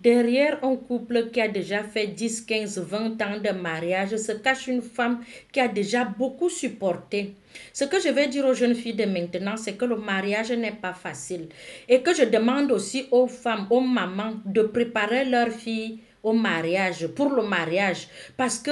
Derrière un couple qui a déjà fait 10, 15, 20 ans de mariage se cache une femme qui a déjà beaucoup supporté. Ce que je vais dire aux jeunes filles de maintenant, c'est que le mariage n'est pas facile. Et que je demande aussi aux femmes, aux mamans, de préparer leurs filles au mariage, pour le mariage. Parce que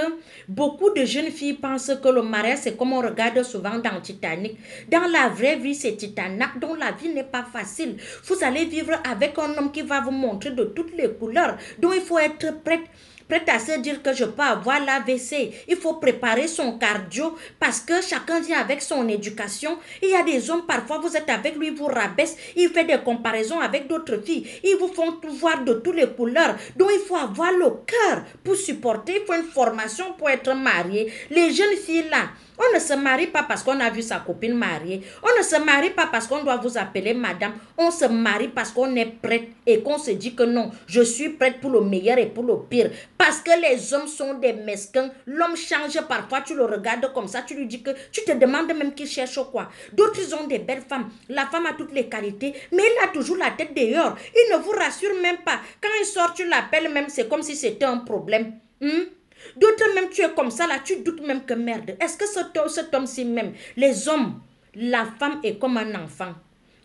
beaucoup de jeunes filles pensent que le mariage, c'est comme on regarde souvent dans Titanic. Dans la vraie vie, c'est Titanic, dont la vie n'est pas facile. Vous allez vivre avec un homme qui va vous montrer de toutes les couleurs, dont il faut être prête prête à se dire que je peux avoir l'AVC. Il faut préparer son cardio parce que chacun vient avec son éducation. Il y a des hommes, parfois, vous êtes avec lui, vous rabaisse, il fait des comparaisons avec d'autres filles. Ils vous font tout voir de toutes les couleurs. Donc, il faut avoir le cœur pour supporter. Il faut une formation pour être marié. Les jeunes filles-là, on ne se marie pas parce qu'on a vu sa copine mariée. On ne se marie pas parce qu'on doit vous appeler madame. On se marie parce qu'on est prête et qu'on se dit que non, je suis prête pour le meilleur et pour le pire. Parce que les hommes sont des mesquins. L'homme change parfois, tu le regardes comme ça, tu lui dis que tu te demandes même qu'il cherche quoi. D'autres ils ont des belles femmes. La femme a toutes les qualités, mais il a toujours la tête dehors. Il ne vous rassure même pas. Quand il sort, tu l'appelles même, c'est comme si c'était un problème. Hmm? D'autres même, tu es comme ça, là, tu doutes même que merde. Est-ce que cet homme-ci même, les hommes, la femme est comme un enfant.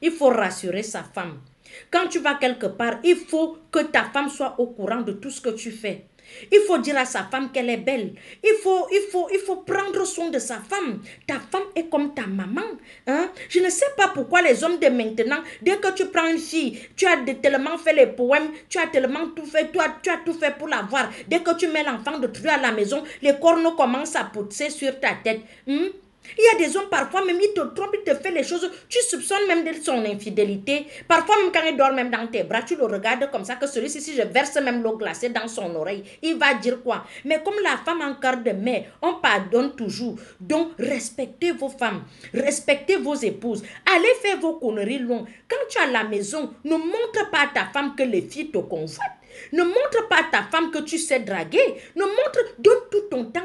Il faut rassurer sa femme. Quand tu vas quelque part, il faut que ta femme soit au courant de tout ce que tu fais. Il faut dire à sa femme qu'elle est belle. Il faut, il, faut, il faut prendre soin de sa femme. Ta femme est comme ta maman. Hein? Je ne sais pas pourquoi les hommes de maintenant, dès que tu prends une fille, tu as tellement fait les poèmes, tu as tellement tout fait, toi, tu as tout fait pour l'avoir. Dès que tu mets l'enfant de truie à la maison, les cornes commencent à pousser sur ta tête. Hein. Il y a des hommes, parfois même, ils te trompent, ils te font les choses. Tu soupçonnes même de son infidélité. Parfois même, quand il dort même dans tes bras, tu le regardes comme ça, que celui-ci, si je verse même l'eau glacée dans son oreille, il va dire quoi Mais comme la femme en quart de mai, on pardonne toujours. Donc, respectez vos femmes, respectez vos épouses. Allez faire vos conneries longues. Quand tu es à la maison, ne montre pas à ta femme que les filles te convoitent. Ne montre pas à ta femme que tu sais draguer. Ne montre, donne tout ton temps,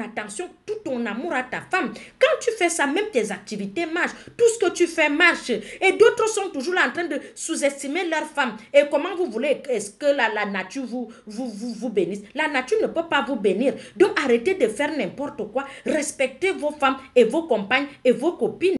attention, tout ton amour à ta femme. Quand tu fais ça, même tes activités marchent. Tout ce que tu fais marche. Et d'autres sont toujours en train de sous-estimer leur femme. Et comment vous voulez est-ce que la, nature vous, vous, vous, vous bénisse La nature ne peut pas vous bénir. Donc arrêtez de faire n'importe quoi. Respectez vos femmes et vos compagnes et vos copines.